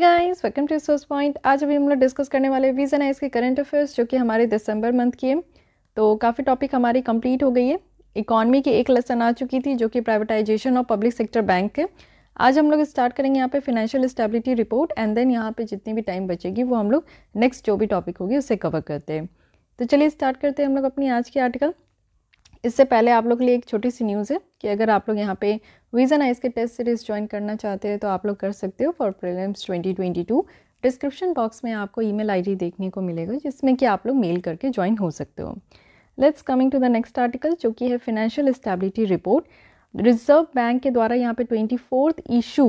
guys welcome to source point आज अभी हम लोग डिस्कस करने वाले वीज़न है इसके करंट अफेयर्स जो कि हमारे दिसंबर मंथ की है तो काफ़ी टॉपिक हमारी कंप्लीट हो गई है इकॉनमी की एक लेसन आ चुकी थी जो कि प्राइवेटाइजेशन और पब्लिक सेक्टर बैंक है आज हम लोग स्टार्ट करेंगे यहाँ पे financial stability report and then यहाँ पे जितनी भी टाइम बचेगी वो हम लोग नेक्स्ट जो भी टॉपिक होगी उसे कवर करते हैं तो चलिए स्टार्ट करते हैं हम लोग अपनी आज की आर्टिकल इससे पहले आप लोग के लिए एक छोटी सी न्यूज़ है कि अगर आप लोग यहाँ पे विजन आइस के टेस्ट सीरीज़ ज्वाइन करना चाहते हैं तो आप लोग कर सकते हो फॉर प्रीलिम्स 2022 डिस्क्रिप्शन बॉक्स में आपको ईमेल आईडी देखने को मिलेगा जिसमें कि आप लोग मेल करके ज्वाइन हो सकते हो let's coming to the next article जो कि है financial stability report reserve bank के द्वारा यहाँ पे ट्वेंटी फोर्थ ईशू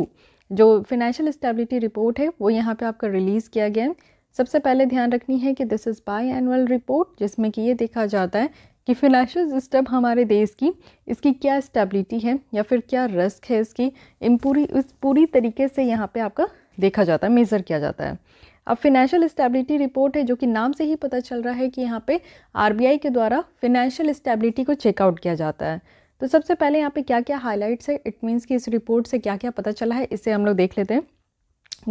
जो फिनेंशियल स्टेबिलिटी रिपोर्ट है वो यहाँ पर आपका रिलीज़ किया गया है सबसे पहले ध्यान रखनी है कि this is biannual report जिसमें कि ये देखा जाता है कि फिनेंशियल सिस्टम हमारे देश की इसकी क्या स्टेबिलिटी है या फिर क्या रिस्क है इसकी इन पूरी इस पूरी तरीके से यहाँ पे आपका देखा जाता है मेज़र किया जाता है अब फिनेंशियल स्टेबिलिटी रिपोर्ट है जो कि नाम से ही पता चल रहा है कि यहाँ पे आर के द्वारा फिनेंशियल स्टेबिलिटी को चेकआउट किया जाता है तो सबसे पहले यहाँ पे क्या क्या हाईलाइट्स है इट मीन्स कि इस रिपोर्ट से क्या क्या पता चला है इसे हम लोग देख लेते हैं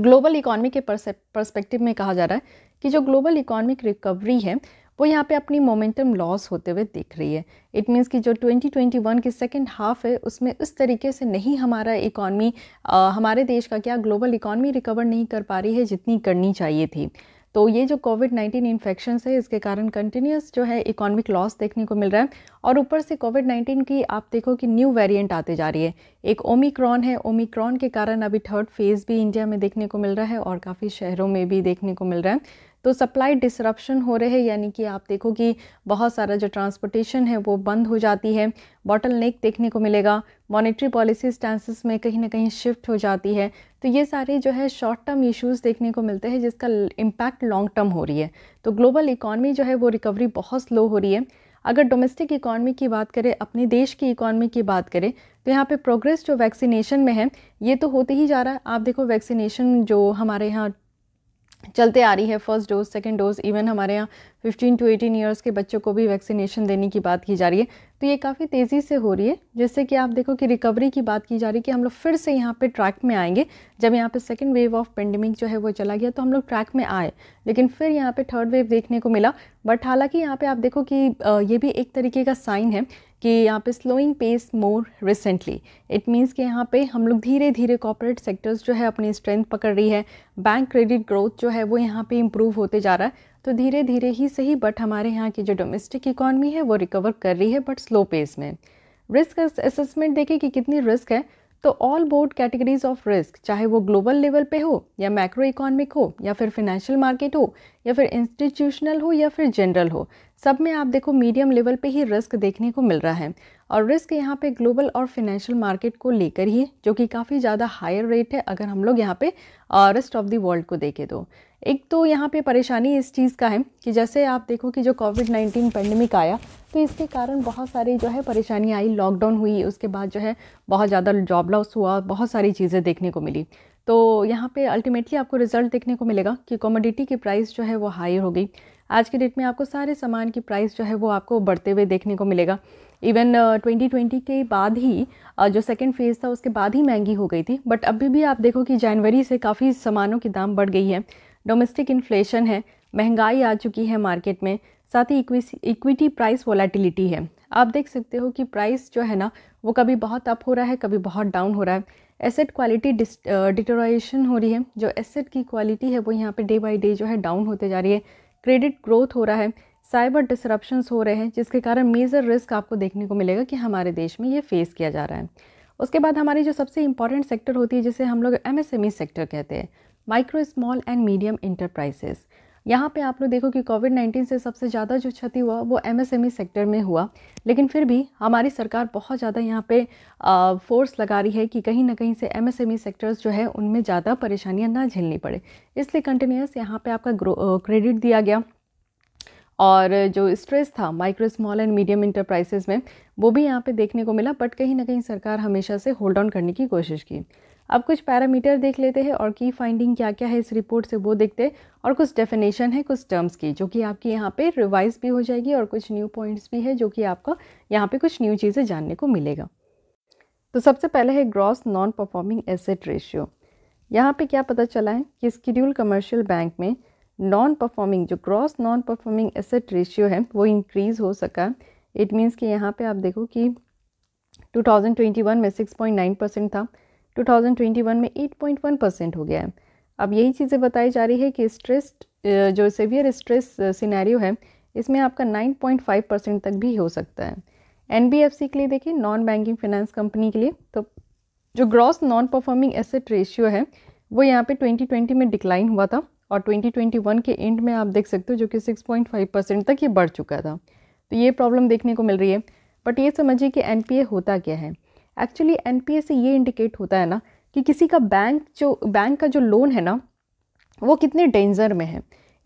ग्लोबल इकोनॉमी के पर्सपेक्टिव में कहा जा रहा है कि जो ग्लोबल इकोनॉमिक रिकवरी है वो यहाँ पे अपनी मोमेंटम लॉस होते हुए देख रही है इट मीन्स कि जो 2021 की सेकेंड हाफ है उसमें उस तरीके से नहीं हमारा इकॉनमी हमारे देश का क्या ग्लोबल इकॉनमी रिकवर नहीं कर पा रही है जितनी करनी चाहिए थी तो ये जो कोविड 19 इन्फेक्शन है इसके कारण कंटिन्यूस जो है इकोनॉमिक लॉस देखने को मिल रहा है और ऊपर से कोविड 19 की आप देखो कि न्यू वेरिएंट आते जा रही है एक ओमिक्रॉन है ओमिक्रॉन के कारण अभी थर्ड फेज़ भी इंडिया में देखने को मिल रहा है और काफ़ी शहरों में भी देखने को मिल रहा है तो सप्लाई डिसरप्शन हो रहे हैं यानी कि आप देखो कि बहुत सारा जो ट्रांसपोर्टेशन है वो बंद हो जाती है बॉटल नेक देखने को मिलेगा मॉनेटरी पॉलिसी स्टांसिस में कहीं ना कहीं शिफ्ट हो जाती है तो ये सारे जो है शॉर्ट टर्म इश्यूज़ देखने को मिलते हैं जिसका इम्पैक्ट लॉन्ग टर्म हो रही है तो ग्लोबल इकॉनमी जो है वो रिकवरी बहुत स्लो हो रही है अगर डोमेस्टिक इकॉनमी की बात करें अपने देश की इकॉनमी की बात करें तो यहाँ पे प्रोग्रेस जो वैक्सीनेशन में है ये तो होते ही जा रहा है आप देखो वैक्सीनेशन जो हमारे यहाँ चलते आ रही है first dose second dose even हमारे यहाँ 15 टू 18 इयर्स के बच्चों को भी वैक्सीनेशन देने की बात की जा रही है तो ये काफ़ी तेज़ी से हो रही है जिससे कि आप देखो कि रिकवरी की बात की जा रही है कि हम लोग फिर से यहाँ पे ट्रैक में आएंगे जब यहाँ पे सेकंड वेव ऑफ पेंडेमिक जो है वो चला गया तो हम लोग ट्रैक में आए लेकिन फिर यहाँ पर थर्ड वेव देखने को मिला बट हालांकि यहाँ पर आप देखो कि ये भी एक तरीके का साइन है कि यहाँ पे slowing pace more recently it means कि यहाँ पे हम लोग धीरे धीरे कॉपोरेट सेक्टर्स जो है अपनी स्ट्रेंथ पकड़ रही है बैंक क्रेडिट ग्रोथ जो है वो यहाँ पे इम्प्रूव होते जा रहा है तो धीरे धीरे ही सही बट हमारे यहाँ की जो डोमेस्टिक इकॉनमी है वो रिकवर कर रही है बट स्लो पेस में रिस्क असेसमेंट देखें कि कितनी रिस्क है तो all board categories of risk चाहे वो ग्लोबल लेवल पे हो या मैक्रो इकोनॉमिक हो या फिर फिनेंशियल मार्केट हो या फिर इंस्टीट्यूशनल हो या फिर जनरल हो सब में आप देखो मीडियम लेवल पे ही रिस्क देखने को मिल रहा है और रिस्क यहाँ पे ग्लोबल और फिनेंशियल मार्केट को लेकर ही जो कि काफ़ी ज़्यादा हायर रेट है अगर हम लोग यहाँ पे रेस्ट ऑफ दी वर्ल्ड को देखें तो एक तो यहाँ पे परेशानी इस चीज़ का है कि जैसे आप देखो कि जो कोविड नाइन्टीन पेंडेमिक आया तो इसके कारण बहुत सारी जो है परेशानी आई लॉकडाउन हुई उसके बाद जो है बहुत ज़्यादा जॉब लॉस हुआ बहुत सारी चीज़ें देखने को मिली तो यहाँ पे अल्टीमेटली आपको रिजल्ट देखने को मिलेगा कि कॉमोडिटी की प्राइस जो है वो हायर हो गई आज के डेट में आपको सारे सामान की प्राइस जो है वो आपको बढ़ते हुए देखने को मिलेगा इवन ट्वेंटी 2020 के बाद ही uh, जो सेकेंड फेज़ था उसके बाद ही महंगी हो गई थी बट अभी भी आप देखो कि जनवरी से काफ़ी सामानों के दाम बढ़ गई है डोमेस्टिक इन्फ्लेशन है महंगाई आ चुकी है मार्केट में साथ ही इक्विटी प्राइस वॉलेटिलिटी है आप देख सकते हो कि प्राइस जो है ना वो कभी बहुत अप हो रहा है कभी बहुत डाउन हो रहा है एसेट क्वालिटी डिटोराइजेशन हो रही है जो एसेट की क्वालिटी है वो यहाँ पे डे बाय डे जो है डाउन होते जा रही है क्रेडिट ग्रोथ हो रहा है साइबर डिसरप्शंस हो रहे हैं जिसके कारण मेजर रिस्क आपको देखने को मिलेगा कि हमारे देश में ये फेस किया जा रहा है उसके बाद हमारी जो सबसे इंपॉर्टेंट सेक्टर होती है जिसे हम लोग एम सेक्टर e कहते हैं micro small and medium enterprises यहाँ पे आप लोग देखो कि कोविड 19 से सबसे ज़्यादा जो क्षति हुआ वो एमएसएमई सेक्टर e में हुआ लेकिन फिर भी हमारी सरकार बहुत ज़्यादा यहाँ पे आ, फोर्स लगा रही है कि कहीं ना कहीं से एमएसएमई सेक्टर्स e जो है उनमें ज़्यादा परेशानियाँ ना झेलनी पड़े इसलिए कंटिन्यूस यहाँ पर आपका क्रेडिट दिया गया और जो स्ट्रेस था micro small and medium enterprises में वो भी यहाँ पे देखने को मिला बट कहीं ना कहीं सरकार हमेशा से होल्ड ऑन करने की कोशिश की अब कुछ पैरामीटर देख लेते हैं और की फाइंडिंग क्या क्या है इस रिपोर्ट से वो देखते हैं और कुछ डेफिनेशन है कुछ टर्म्स की जो कि आपकी यहाँ पे रिवाइज भी हो जाएगी और कुछ न्यू पॉइंट्स भी है जो कि आपको यहाँ पे कुछ न्यू चीज़ें जानने को मिलेगा तो सबसे पहले है gross non performing asset ratio यहाँ पर क्या पता चला है कि स्कीड्यूल कमर्शियल बैंक में नॉन परफॉर्मिंग जो gross non performing asset ratio है वो इंक्रीज़ हो सका इट मीन्स कि यहाँ पर आप देखो कि 2021 में 6.9 परसेंट था 2021 में 8.1 परसेंट हो गया है अब यही चीज़ें बताई जा रही है कि स्ट्रेस जो सेवियर स्ट्रेस सिनेरियो है इसमें आपका 9.5 परसेंट तक भी हो सकता है एन के लिए देखिए नॉन बैंकिंग फाइनेंस कंपनी के लिए तो जो gross non performing asset ratio है वो यहाँ पे 2020 में डिक्लाइन हुआ था और 2021 के एंड में आप देख सकते हो जो कि 6.5 परसेंट तक ये बढ़ चुका था तो ये प्रॉब्लम देखने को मिल रही है बट ये समझिए कि एन होता क्या है एक्चुअली एन से ये इंडिकेट होता है ना कि किसी का बैंक जो बैंक का जो लोन है ना वो कितने डेंजर में है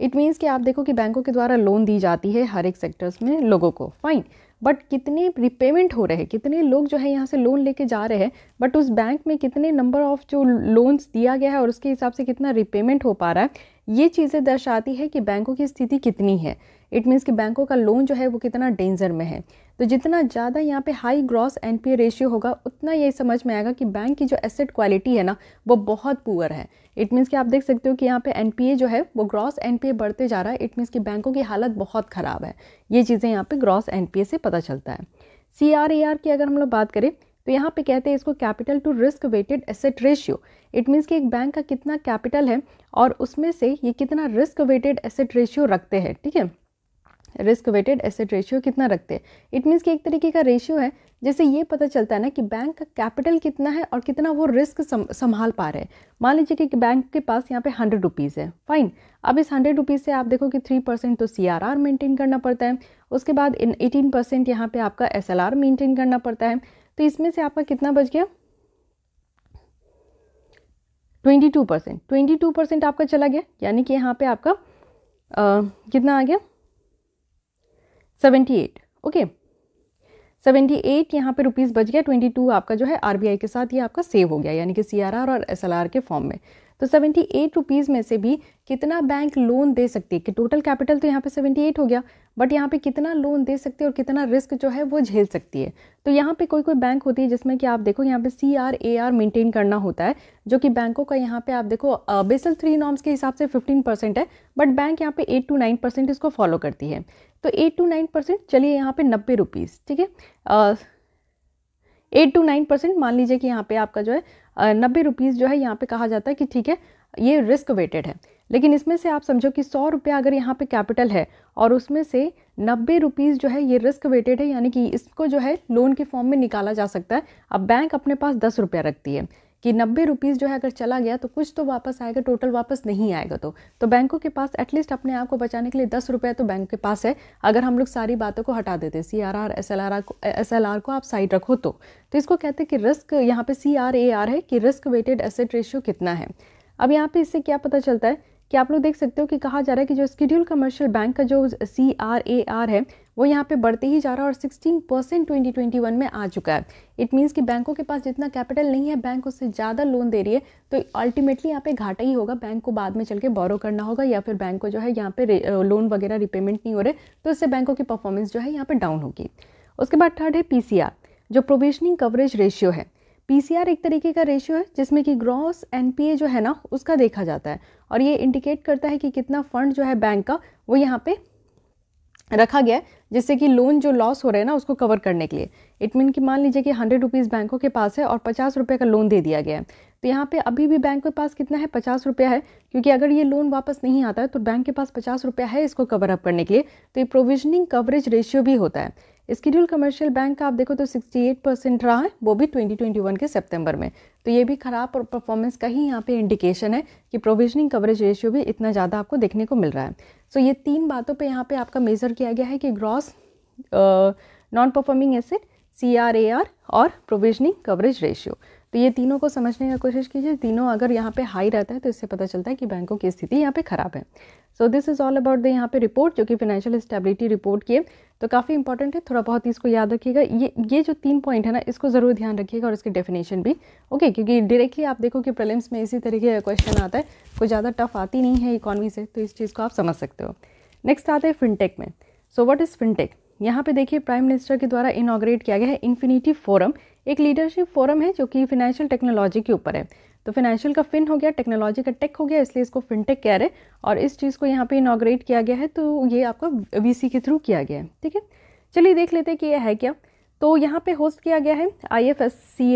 इट मीन्स कि आप देखो कि बैंकों के द्वारा लोन दी जाती है हर एक सेक्टर्स में लोगों को फाइन बट कितने रिपेमेंट हो रहे हैं कितने लोग जो है यहाँ से लोन लेके जा रहे हैं बट उस बैंक में कितने नंबर ऑफ़ जो लोन्स दिया गया है और उसके हिसाब से कितना रिपेमेंट हो पा रहा है ये चीज़ें दर्शाती है कि बैंकों की स्थिति कितनी है इट मीन्स कि बैंकों का लोन जो है वो कितना डेंजर में है तो जितना ज़्यादा यहाँ पे हाई ग्रॉस एनपीए रेशियो होगा उतना ये समझ में आएगा कि बैंक की जो एसेट क्वालिटी है ना वो बहुत पुअर है इट मीन्स कि आप देख सकते हो कि यहाँ पे ए जो है वो ग्रॉस ए बढ़ते जा रहा है इट मीन्स कि बैंकों की हालत बहुत ख़राब है ये चीज़ें यहाँ पर ग्रॉस ए से पता चलता है सी की अगर हम लोग बात करें तो यहाँ पे कहते हैं इसको capital to risk weighted asset ratio it means कि एक बैंक का कितना कैपिटल है और उसमें से ये कितना रिस्क वेटेड एसेट रेशियो रखते हैं ठीक है रिस्क वेटेड एसेट रेशियो कितना रखते हैं इट मीन्स कि एक तरीके का रेशियो है जैसे ये पता चलता है ना कि बैंक का कैपिटल कितना है और कितना वो रिस्क संभाल पा रहे हैं मान लीजिए कि बैंक के पास यहाँ पे हंड्रेड रुपीज़ है फाइन अब इस हंड्रेड रुपीज़ से आप देखो कि थ्री परसेंट तो सी आर आर मेंटेन करना पड़ता है उसके बाद इन एटीन परसेंट यहाँ पर आपका एस एल आर मेंटेन करना पड़ता है तो इसमें से आपका कितना बच गया twenty two percent twenty two percent आपका चला गया यानी कि यहाँ पे आपका आ, कितना आ गया seventy eight okay seventy eight यहाँ पर रुपीज़ बच गया ट्वेंटी टू आपका जो है आरबीआई के साथ ये आपका सेव हो गया यानी कि सीआरआर और एसएलआर के फॉर्म में तो सेवेंटी एट रुपीज़ में से भी कितना बैंक लोन दे सकती है कि टोटल कैपिटल तो यहाँ पे सेवेंटी एट हो गया बट यहाँ पे कितना लोन दे सकती है और कितना रिस्क जो है वो झेल सकती है तो यहाँ पे कोई कोई बैंक होती है जिसमें कि आप देखो यहाँ पे C R A R maintain करना होता है जो कि बैंकों का यहाँ पे आप देखो बेसल थ्री नॉर्म्स के हिसाब से फिफ्टीन परसेंट है बट बैंक यहाँ पे एट टू नाइन परसेंट इसको फॉलो करती है तो एट टू नाइन परसेंट चलिए यहाँ पे नब्बे रुपीज़ ठीक है एट टू नाइन परसेंट मान लीजिए कि यहाँ पे आपका जो है नब्बे रुपीज़ जो है यहाँ पे कहा जाता है कि ठीक है ये रिस्क वेटेड है लेकिन इसमें से आप समझो कि सौ रुपया अगर यहाँ पे कैपिटल है और उसमें से नब्बे रुपीज़ जो है ये रिस्क वेटेड है यानी कि इसको जो है लोन के फॉर्म में निकाला जा सकता है अब बैंक अपने पास दस रुपया रखती है कि नब्बे रुपीज़ जो है अगर चला गया तो कुछ तो वापस आएगा टोटल वापस नहीं आएगा तो तो बैंकों के पास एटलीस्ट अपने आप को बचाने के लिए दस रुपये तो बैंक के पास है अगर हम लोग सारी बातों को हटा देते C R R S L R R को एस एल आर को आप साइड रखो तो तो इसको कहते हैं कि रिस्क यहाँ पे सी आर ए आर है कि रिस्क वेटेड एसेट रेशियो कितना है अब यहाँ पे इससे क्या पता चलता है कि आप लोग देख सकते हो कि कहा जा रहा है कि जो स्कीड्यूल कमर्शियल बैंक का जो सी आर ए आर है वो यहाँ पे बढ़ते ही जा रहा है और 16 परसेंट ट्वेंटी में आ चुका है इट मीन्स कि बैंकों के पास जितना कैपिटल नहीं है बैंक उससे ज़्यादा लोन दे रही है तो अल्टीमेटली यहाँ पे घाटा ही होगा बैंक को बाद में चल के बोरो करना होगा या फिर बैंक को जो है यहाँ पे लोन वगैरह रिपेमेंट नहीं हो रहे तो इससे बैंकों की परफॉर्मेंस जो है यहाँ पर डाउन होगी उसके बाद थर्ड है पी जो प्रोविजनिंग कवरेज रेशियो है पीसीआर एक तरीके का रेशियो है जिसमें कि ग्रॉस एनपीए जो है ना उसका देखा जाता है और ये इंडिकेट करता है कि कितना फंड जो है बैंक का वो यहाँ पे रखा गया है जिससे कि लोन जो लॉस हो रहे हैं ना उसको कवर करने के लिए इट मीन कि मान लीजिए कि हंड्रेड रुपीज़ बैंकों के पास है और पचास रुपये का लोन दे दिया गया है तो यहाँ पे अभी भी बैंक के पास कितना है पचास रुपया है क्योंकि अगर ये लोन वापस नहीं आता है तो बैंक के पास पचास रुपया है इसको कवर अप करने के लिए तो ये प्रोविजनिंग कवरेज रेशियो भी होता है स्केड्यूल कमर्शियल बैंक का आप देखो तो 68 परसेंट रहा है वो भी 2021 के सितंबर में तो ये भी ख़राब परफॉर्मेंस का ही यहाँ पे इंडिकेशन है कि प्रोविजनिंग कवरेज रेशियो भी इतना ज़्यादा आपको देखने को मिल रहा है सो so, ये तीन बातों पे यहाँ पे आपका मेज़र किया गया है कि gross non performing assets और प्रोविजनिंग कवरेज रेशियो तो ये तीनों को समझने की कोशिश कीजिए तीनों अगर यहाँ पे हाई रहता है तो इससे पता चलता है कि बैंकों की स्थिति यहाँ पे ख़राब है so this is all about the यहाँ पे रिपोर्ट जो कि फाइनेंशियल स्टेबिलिटी रिपोर्ट की है तो काफ़ी इंपॉर्टेंट है थोड़ा बहुत इसको याद रखिएगा ये ये जो तीन पॉइंट है ना इसको ज़रूर ध्यान रखिएगा और इसकी डेफिनेशन भी ओके क्योंकि डायरेक्टली आप देखो कि प्रलिम्स में इसी तरीके का क्वेश्चन आता है कोई ज़्यादा टफ आती नहीं है इकॉनमी से तो इस चीज़ को आप समझ सकते हो नेक्स्ट आता है फिनटेक में सो वॉट इज़ फिनटेक यहाँ पे देखिए प्राइम मिनिस्टर के द्वारा इनाग्रेट किया गया है इन्फिनिटी फोरम एक लीडरशिप फोरम है जो कि फिनेंशियल टेक्नोलॉजी के ऊपर है तो फिनेंशियल का फिन हो गया टेक्नोलॉजी का टेक हो गया इसलिए इसको फिनटेक कह रहे हैं और इस चीज़ को यहाँ पे इनाग्रेट किया गया है तो ये आपका वी के थ्रू किया गया है ठीक है चलिए देख लेते हैं कि यह है क्या तो यहाँ पर होस्ट किया गया है आई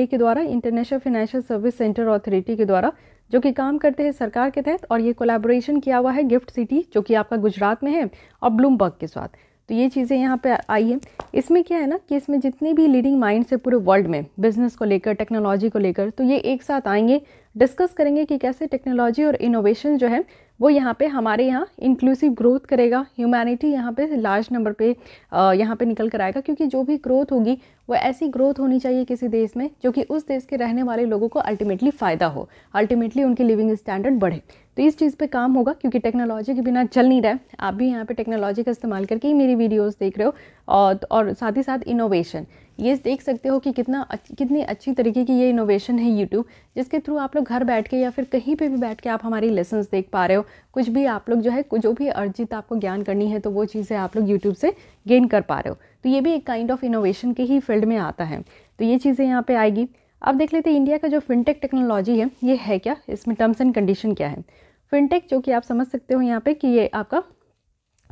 के द्वारा international financial service centre authority के द्वारा जो कि काम करते हैं सरकार के तहत और ये कोलैबोरेशन किया हुआ है गिफ्ट सिटी जो कि आपका गुजरात में है और ब्लूमबर्ग के साथ तो ये चीज़ें यहाँ पे आई है इसमें क्या है ना कि इसमें जितनी भी लीडिंग माइंड्स है पूरे वर्ल्ड में बिज़नेस को लेकर टेक्नोलॉजी को लेकर तो ये एक साथ आएंगे डिस्कस करेंगे कि कैसे टेक्नोलॉजी और इनोवेशन जो है वो यहाँ पे हमारे यहाँ इंक्लूसिव ग्रोथ करेगा ह्यूमैनिटी यहाँ पे लार्ज नंबर पे यहाँ पे निकल कर आएगा क्योंकि जो भी ग्रोथ होगी वो ऐसी ग्रोथ होनी चाहिए किसी देश में जो कि उस देश के रहने वाले लोगों को अल्टीमेटली फ़ायदा हो अल्टीमेटली उनकी लिविंग स्टैंडर्ड बढ़े तो इस चीज़ पे काम होगा क्योंकि टेक्नोलॉजी के बिना चल नहीं रहा है आप भी यहाँ पे टेक्नोलॉजी का इस्तेमाल करके ही मेरी वीडियोस देख रहे हो और, और साथ ही साथ इनोवेशन ये देख सकते हो कि कितना कितनी अच्छी तरीके की ये इनोवेशन है यूट्यूब जिसके थ्रू आप लोग घर बैठ के या फिर कहीं पे भी बैठ के आप हमारी लेसन्स देख पा रहे हो कुछ भी आप लोग जो है जो भी अर्जित आपको ज्ञान करनी है तो वो चीज़ें आप लोग यूट्यूब से गेन कर पा रहे हो तो ये भी एक काइंड ऑफ इनोवेशन के ही फील्ड में आता है तो ये चीज़ें यहाँ पर आएगी अब देख लेते हैं इंडिया का जो फिनटेक टेक्नोलॉजी है ये है क्या इसमें टर्म्स एंड कंडीशन क्या है फिनटेक जो कि आप समझ सकते हो यहाँ पे कि ये आपका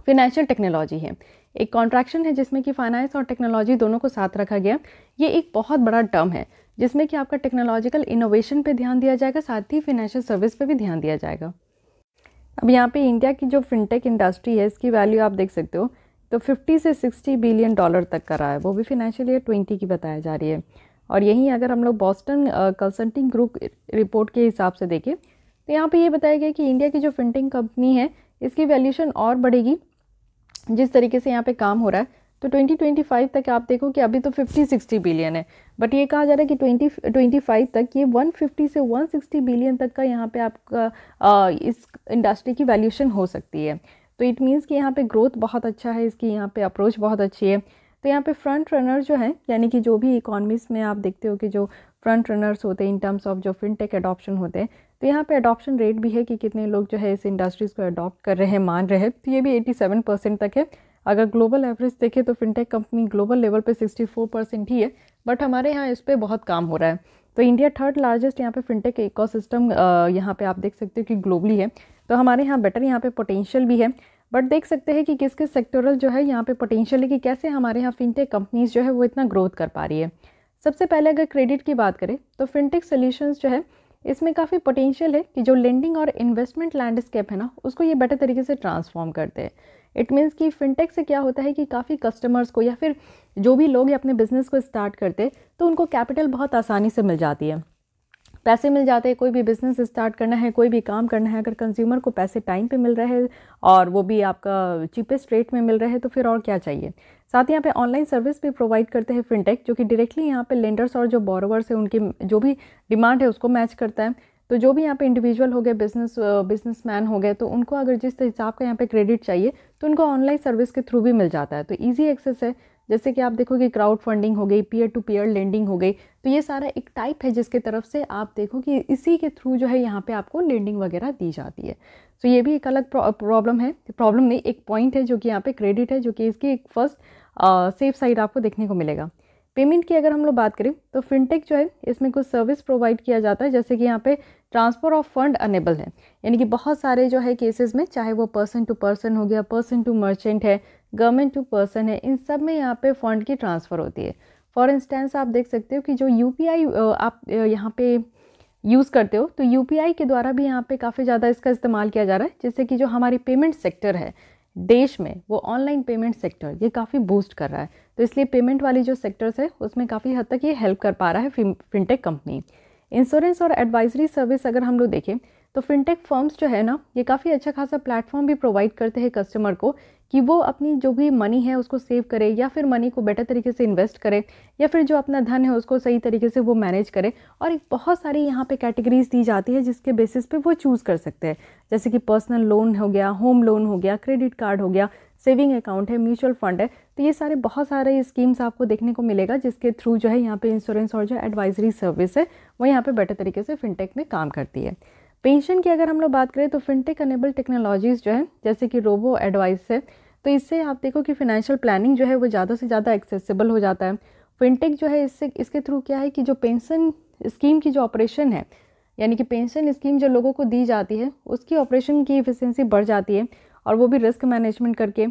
फिनेंशियल टेक्नोलॉजी है एक कॉन्ट्रैक्शन है जिसमें कि फाइनेंस और टेक्नोलॉजी दोनों को साथ रखा गया ये एक बहुत बड़ा टर्म है जिसमें कि आपका टेक्नोलॉजिकल इनोवेशन पे ध्यान दिया जाएगा साथ ही फिनेंशियल सर्विस पे भी ध्यान दिया जाएगा अब यहाँ पे इंडिया की जो फिनटेक इंडस्ट्री है इसकी वैल्यू आप देख सकते हो तो 50 से 60 बिलियन डॉलर तक का रहा है वो भी फिनेंशियल ईयर 20 की बताया जा रही है और यहीं अगर हम लोग बॉस्टन कंसल्टिंग ग्रुप रिपोर्ट के हिसाब से देखें तो यहाँ पर ये बताया गया कि इंडिया की जो फिनटेक कंपनी है इसकी वैल्यूशन और बढ़ेगी जिस तरीके से यहाँ पे काम हो रहा है तो 2025 तक आप देखो कि अभी तो 50 60 बिलियन है बट ये कहा जा रहा है कि 20 25 तक ये 150 से 160 बिलियन तक का यहाँ पे आपका आ, इस इंडस्ट्री की वैल्यूशन हो सकती है तो इट मीन्स कि यहाँ पे ग्रोथ बहुत अच्छा है इसकी यहाँ पे अप्रोच बहुत अच्छी है तो यहाँ पे फ्रंट रनर जो है यानी कि जो भी इकोनॉमिक्स में आप देखते हो कि जो फ्रंट रनर्स होते हैं इन टर्म्स ऑफ जो फिनटेक एडॉप्शन होते हैं तो यहाँ पे अडॉप्शन रेट भी है कि कितने लोग जो है इस इंडस्ट्रीज़ को अडॉप्ट कर रहे हैं मान रहे हैं तो ये भी 87 परसेंट तक है अगर ग्लोबल एवरेज देखें तो फिनटेक कंपनी ग्लोबल लेवल पे 64 परसेंट ही है बट हमारे यहाँ इस पर बहुत काम हो रहा है तो इंडिया थर्ड लार्जेस्ट यहाँ पे फिनटेक इको सिस्टम यहाँ पर आप देख सकते हो कि ग्लोबली है तो हमारे यहाँ बेटर यहाँ पर पोटेंशियल भी है बट देख सकते हैं कि किस किस सेक्टोरल जो है यहाँ पर पोटेंशियल है कि कैसे हमारे यहाँ फिनटेक कंपनीज़ जो है वो इतना ग्रोथ कर पा रही है सबसे पहले अगर क्रेडिट की बात करें तो फिनटेक सोल्यूशन जो है इसमें काफ़ी पोटेंशियल है कि जो लेंडिंग और इन्वेस्टमेंट लैंडस्केप है ना उसको ये बेटर तरीके से ट्रांसफॉर्म करते हैं इट मीन्स कि फिनटेक से क्या होता है कि काफ़ी कस्टमर्स को या फिर जो भी लोग अपने बिजनेस को स्टार्ट करते तो उनको कैपिटल बहुत आसानी से मिल जाती है पैसे मिल जाते हैं कोई भी बिज़नेस स्टार्ट करना है कोई भी काम करना है अगर कंज्यूमर को पैसे टाइम पे मिल रहे और वो भी आपका चीपेस्ट रेट में मिल रहे हैं तो फिर और क्या चाहिए साथ ही यहाँ पे ऑनलाइन सर्विस भी प्रोवाइड करते हैं फिनटेक जो कि डायरेक्टली यहाँ पे लेंडर्स और जो बॉरोवर्स हैं उनकी जो भी डिमांड है उसको मैच करता है तो जो भी यहाँ पे इंडिविजुअल हो गए बिजनेस बिजनेस मैन हो गए तो उनको अगर जिस हिसाब का यहाँ पे क्रेडिट चाहिए तो उनको ऑनलाइन सर्विस के थ्रू भी मिल जाता है तो ईजी एक्सेस है जैसे कि आप देखोगे क्राउड फंडिंग हो गई पीयर टू पीयर लेंडिंग हो गई तो ये सारा एक टाइप है जिसके तरफ से आप देखो कि इसी के थ्रू जो है यहाँ पे आपको लेंडिंग वगैरह दी जाती है तो so ये भी एक अलग प्रॉब्लम है प्रॉब्लम नहीं एक पॉइंट है जो कि यहाँ पे क्रेडिट है जो कि इसकी एक फर्स्ट सेफ साइड आपको देखने को मिलेगा पेमेंट की अगर हम लोग बात करें तो फिनटेक जो है इसमें कुछ सर्विस प्रोवाइड किया जाता है जैसे कि यहाँ पे ट्रांसफ़र ऑफ फंड अनेबल है यानी कि बहुत सारे जो है केसेस में चाहे वो पर्सन टू पर्सन हो गया पर्सन टू मर्चेंट है गवर्नमेंट टू पर्सन है इन सब में यहाँ पे फंड की ट्रांसफ़र होती है फॉर इंस्टेंस आप देख सकते हो कि जो यू आप यहाँ पे यूज़ करते हो तो यू के द्वारा भी यहाँ पे काफ़ी ज़्यादा इसका इस्तेमाल किया जा रहा है जिससे कि जो हमारी पेमेंट सेक्टर है देश में वो ऑनलाइन पेमेंट सेक्टर ये काफ़ी बूस्ट कर रहा है तो इसलिए पेमेंट वाली जो सेक्टर्स है उसमें काफ़ी हद तक ये हेल्प कर पा रहा है फिनटेक कंपनी इंश्योरेंस और एडवाइजरी सर्विस अगर हम लोग देखें तो फिनटेक फर्म्स जो है ना ये काफ़ी अच्छा खासा प्लेटफॉर्म भी प्रोवाइड करते हैं कस्टमर को कि वो अपनी जो भी मनी है उसको सेव करे या फिर मनी को बेटर तरीके से इन्वेस्ट करे या फिर जो अपना धन है उसको सही तरीके से वो मैनेज करे और एक बहुत सारी यहाँ पे कैटेगरीज दी जाती है जिसके बेसिस पे वो चूज़ कर सकते हैं जैसे कि पर्सनल लोन हो गया होम लोन हो गया क्रेडिट कार्ड हो गया सेविंग अकाउंट है म्यूचुअल फंड है तो ये सारे बहुत सारे स्कीम्स आपको देखने को मिलेगा जिसके थ्रू जो है यहाँ पे इंश्योरेंस और जो एडवाइजरी सर्विस है वो यहाँ पे बेटर तरीके से फिनटेक में काम करती है पेंशन की अगर हम लोग बात करें तो फिनटेक अनेबल टेक्नोलॉजीज़ जो है जैसे कि रोबो एडवाइस है तो इससे आप देखो कि फिनेंशियल प्लानिंग जो है वो ज़्यादा से ज़्यादा एक्सेसिबल हो जाता है फिनटेक जो है इससे इसके थ्रू क्या है कि जो पेंशन स्कीम की जो ऑपरेशन है यानी कि पेंशन स्कीम जो लोगों को दी जाती है उसकी ऑपरेशन की एफिशिएंसी बढ़ जाती है और वो भी रिस्क मैनेजमेंट करके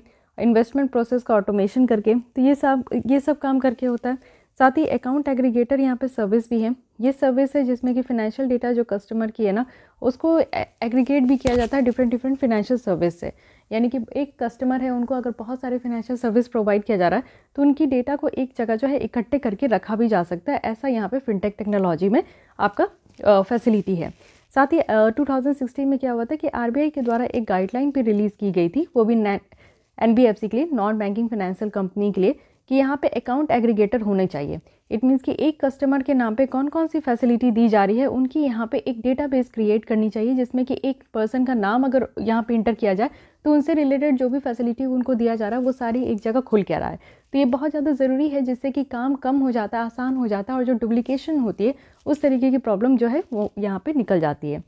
इन्वेस्टमेंट प्रोसेस का ऑटोमेशन करके तो ये सब ये सब काम करके होता है साथ ही अकाउंट एग्रीगेटर यहाँ पे सर्विस भी है ये सर्विस है जिसमें कि फाइनेंशियल डेटा जो कस्टमर की है ना उसको एग्रीगेट भी किया जाता है डिफरेंट डिफरेंट फाइनेंशियल सर्विस से यानी कि एक कस्टमर है उनको अगर बहुत सारे फाइनेंशियल सर्विस प्रोवाइड किया जा रहा है तो उनकी डेटा को एक जगह जो है इकट्ठे करके रखा भी जा सकता है ऐसा यहाँ पर फिनटेक टेक्नोलॉजी में आपका फैसिलिटी है साथ ही टू में क्या हुआ था कि आर के द्वारा एक गाइडलाइन भी रिलीज़ की गई थी वो भी एन के लिए नॉन बैंकिंग फाइनेंशियल कंपनी के लिए कि यहाँ पे अकाउंट एग्रीगेटर होने चाहिए इट मीन्स कि एक कस्टमर के नाम पे कौन कौन सी फैसिलिटी दी जा रही है उनकी यहाँ पे एक डेटाबेस क्रिएट करनी चाहिए जिसमें कि एक पर्सन का नाम अगर यहाँ पे इंटर किया जाए तो उनसे रिलेटेड जो भी फैसिलिटी उनको दिया जा रहा है वो सारी एक जगह खुल के आ रहा है तो ये बहुत ज़्यादा ज़रूरी है जिससे कि काम कम हो जाता है आसान हो जाता है और जो डुप्लीकेशन होती है उस तरीके की प्रॉब्लम जो है वो यहाँ पर निकल जाती है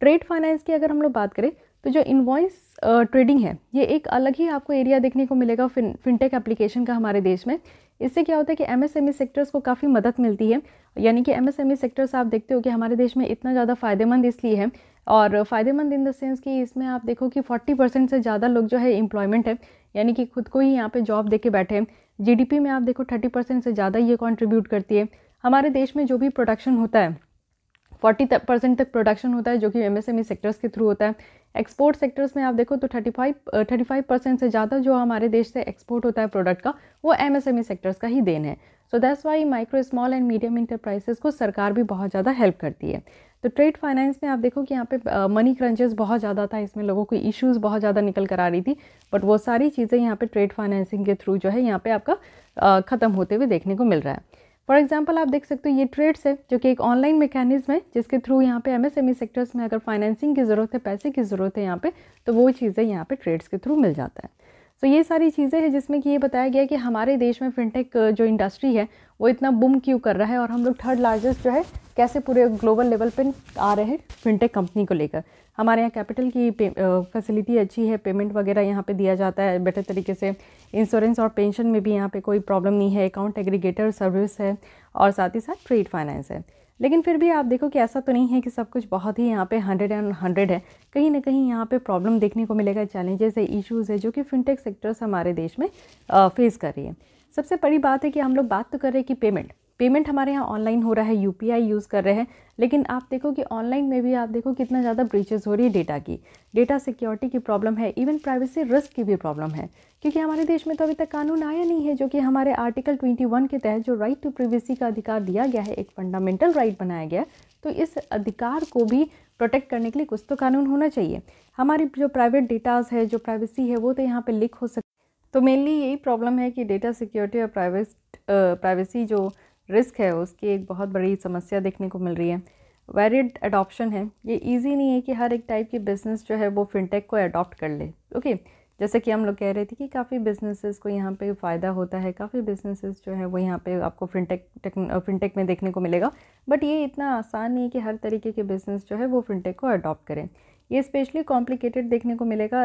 ट्रेड फाइनेंस की अगर हम लोग बात करें तो जो इन्वॉइस ट्रेडिंग uh, है ये एक अलग ही आपको एरिया देखने को मिलेगा फिन फिनटेक एप्लीकेशन का हमारे देश में इससे क्या होता है कि एमएसएमई सेक्टर्स e को काफ़ी मदद मिलती है यानी कि एमएसएमई सेक्टर्स e आप देखते हो कि हमारे देश में इतना ज़्यादा फ़ायदेमंद इसलिए है और फ़ायदेमंद इन द सेंस कि इसमें आप देखो कि 40 परसेंट से ज़्यादा लोग जो है एम्प्लॉयमेंट है यानी कि खुद को ही यहाँ पे जॉब दे के बैठे हैं जी में आप देखो 30 परसेंट से ज़्यादा ये कॉन्ट्रीब्यूट करती है हमारे देश में जो भी प्रोडक्शन होता है 40 परसेंट तक प्रोडक्शन होता है जो कि एम सेक्टर्स e के थ्रू होता है एक्सपोर्ट सेक्टर्स में आप देखो तो 35 35 परसेंट से ज़्यादा जो हमारे देश से एक्सपोर्ट होता है प्रोडक्ट का वो एमएसएमई सेक्टर्स e का ही देन है so that's why micro small and medium enterprises को सरकार भी बहुत ज़्यादा हेल्प करती है तो ट्रेड फाइनेंस में आप देखो कि यहाँ पे मनी क्रंचेस बहुत ज़्यादा था इसमें लोगों को इश्यूज बहुत ज़्यादा निकल कर आ रही थी बट वो सारी चीज़ें यहाँ पे ट्रेड फाइनेंसिंग के थ्रू जो है यहाँ पे आपका ख़त्म होते हुए देखने को मिल रहा है फॉर एग्जाम्पल आप देख सकते हो ये ट्रेड्स है जो कि एक ऑनलाइन मैकेनिज्म है जिसके थ्रू यहाँ पे एमएसएमई सेक्टर्स e में अगर फाइनेंसिंग की ज़रूरत है पैसे की ज़रूरत है यहाँ पे तो वो चीज़ें यहाँ पे ट्रेड्स के थ्रू मिल जाता है सो ये सारी चीज़ें हैं जिसमें कि ये बताया गया कि हमारे देश में फिनटेक जो इंडस्ट्री है वो इतना बुम क्यों कर रहा है और हम लोग थर्ड लार्जेस्ट जो है कैसे पूरे ग्लोबल लेवल पर आ रहे हैं फिनटेक कंपनी को लेकर हमारे यहाँ कैपिटल की फैसिलिटी अच्छी है पेमेंट वगैरह यहाँ पे दिया जाता है बेटर तरीके से इंश्योरेंस और पेंशन में भी यहाँ पे कोई प्रॉब्लम नहीं है अकाउंट एग्रीगेटर सर्विस है और साथ ही साथ ट्रेड फाइनेंस है लेकिन फिर भी आप देखो कि ऐसा तो नहीं है कि सब कुछ बहुत ही यहाँ पे हंड्रेड एंड हंड्रेड है कहीं ना कहीं यहाँ पे प्रॉब्लम देखने को मिलेगा चैलेंजेस है इश्यूज़ है जो कि फिनटेक सेक्टर्स हमारे देश में फेस कर रही है सबसे बड़ी बात है कि हम लोग बात तो कर रहे हैं कि पेमेंट पेमेंट हमारे यहाँ ऑनलाइन हो रहा है यू यूज़ कर रहे हैं लेकिन आप देखो कि ऑनलाइन में भी आप देखो कितना ज़्यादा ब्रीचेज हो रही है डेटा की डेटा सिक्योरिटी की प्रॉब्लम है इवन प्राइवेसी रिस्क की भी प्रॉब्लम है क्योंकि हमारे देश में तो अभी तक कानून आया नहीं है जो कि हमारे आर्टिकल 21 के तहत जो राइट टू प्राइवेसी का अधिकार दिया गया है एक फंडामेंटल राइट बनाया गया तो इस अधिकार को भी प्रोटेक्ट करने के लिए कुछ तो कानून होना चाहिए हमारी जो प्राइवेट डेटाज है जो प्राइवेसी है वो तो यहाँ पर लीक हो सकती तो मेनली यही प्रॉब्लम है कि डेटा सिक्योरिटी और प्राइवेट प्राइवेसी जो रिस्क है उसकी एक बहुत बड़ी समस्या देखने को मिल रही है वेरिड अडॉप्शन है ये इजी नहीं है कि हर एक टाइप की बिज़नेस जो है वो फिनटेक को अडॉप्ट कर ले ओके जैसे कि हम लोग कह रहे थे कि काफ़ी बिजनेसेस को यहाँ पे फ़ायदा होता है काफ़ी बिजनेसेस जो है वो यहाँ पे आपको फिनटेक फिनटेक में देखने को मिलेगा बट ये इतना आसान नहीं है कि हर तरीके के बिज़नेस जो है वो फिनटेक को अडॉप्ट करें ये स्पेशली कॉम्प्लिकेटेड देखने को मिलेगा